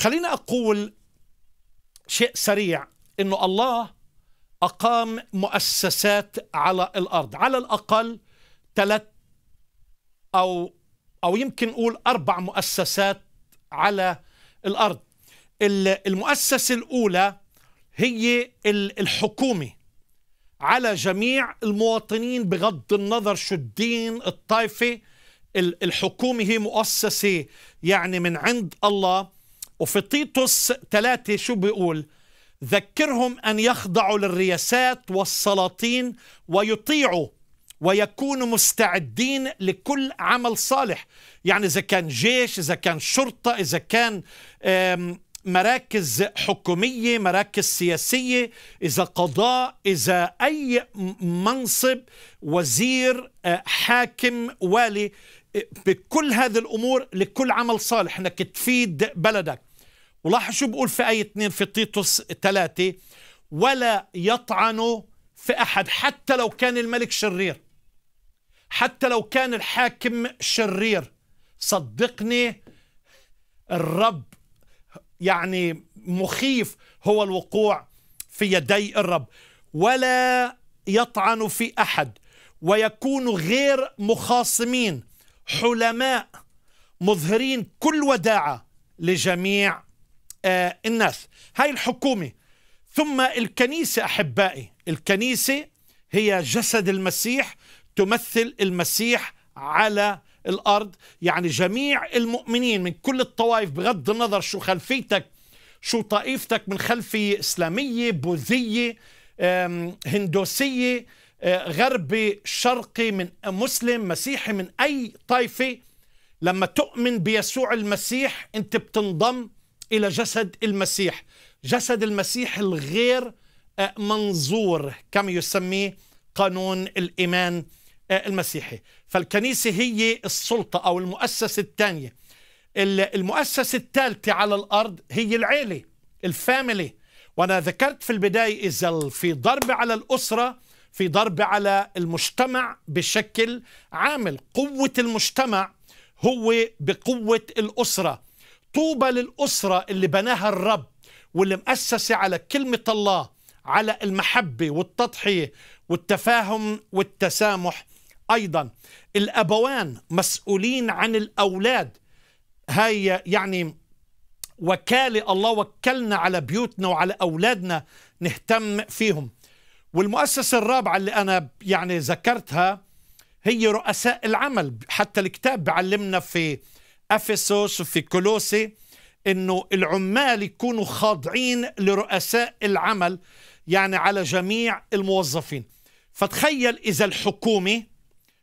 خليني أقول شيء سريع أنه الله أقام مؤسسات على الأرض على الأقل ثلاث أو أو يمكن نقول أربع مؤسسات على الأرض المؤسسة الأولى هي الحكومة على جميع المواطنين بغض النظر شو الدين الطائفة الحكومة هي مؤسسة يعني من عند الله وفي تيتوس ثلاثة شو بيقول ذكرهم أن يخضعوا للرياسات والسلاطين ويطيعوا ويكونوا مستعدين لكل عمل صالح يعني إذا كان جيش إذا كان شرطة إذا كان مراكز حكومية مراكز سياسية إذا قضاء إذا أي منصب وزير آه، حاكم والي آه، بكل هذه الأمور لكل عمل صالح أنك تفيد بلدك ولاحظ شو بقول في آية 2 في تيتوس 3 ولا يطعنوا في أحد حتى لو كان الملك شرير حتى لو كان الحاكم شرير صدقني الرب يعني مخيف هو الوقوع في يدي الرب ولا يطعن في احد ويكون غير مخاصمين حلماء مظهرين كل وداعه لجميع آه، الناس هاي الحكومة ثم الكنيسة أحبائي الكنيسة هي جسد المسيح تمثل المسيح على الأرض يعني جميع المؤمنين من كل الطوائف بغض النظر شو خلفيتك شو طائفتك من خلفية إسلامية بوذية هندوسية آه، غربي شرقي من مسلم مسيحي من أي طائفة لما تؤمن بيسوع المسيح أنت بتنضم إلى جسد المسيح جسد المسيح الغير آه، منظور كما يسميه قانون الإيمان آه، المسيحي فالكنيسة هي السلطة أو المؤسسة الثانية المؤسسة الثالثة على الأرض هي العيلة الفاميلي وأنا ذكرت في البداية إذا في ضرب على الأسرة في ضرب على المجتمع بشكل عامل قوة المجتمع هو بقوة الأسرة طوبى للأسرة اللي بناها الرب واللي مؤسسة على كلمة الله على المحبة والتضحية والتفاهم والتسامح أيضا الأبوان مسؤولين عن الأولاد هاي يعني وكالة الله وكلنا على بيوتنا وعلى أولادنا نهتم فيهم والمؤسسة الرابعة اللي أنا يعني ذكرتها هي رؤساء العمل حتى الكتاب بعلمنا في أفسوس وفي كولوسي أنه العمال يكونوا خاضعين لرؤساء العمل يعني على جميع الموظفين فتخيل إذا الحكومة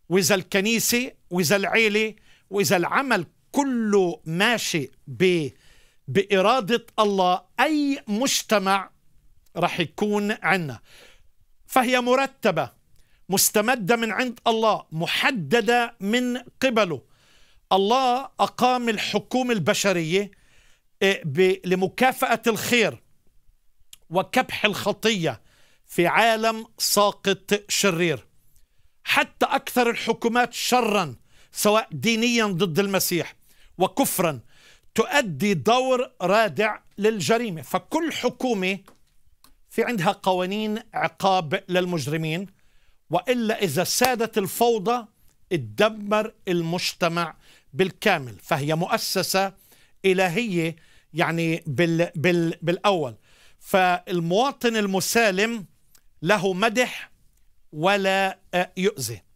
وإذا الكنيسة وإذا العيلة وإذا العمل كله ماشي ب بإرادة الله أي مجتمع رح يكون عنا فهي مرتبة مستمدة من عند الله محددة من قبله الله أقام الحكومة البشرية آه، لمكافأة الخير وكبح الخطية في عالم ساقط شرير حتى أكثر الحكومات شرا سواء دينيا ضد المسيح وكفرا تؤدي دور رادع للجريمة فكل حكومة في عندها قوانين عقاب للمجرمين وإلا إذا سادت الفوضى تدمر المجتمع بالكامل فهي مؤسسة إلهية يعني بال بال بالأول فالمواطن المسالم له مدح ولا آه، يؤذي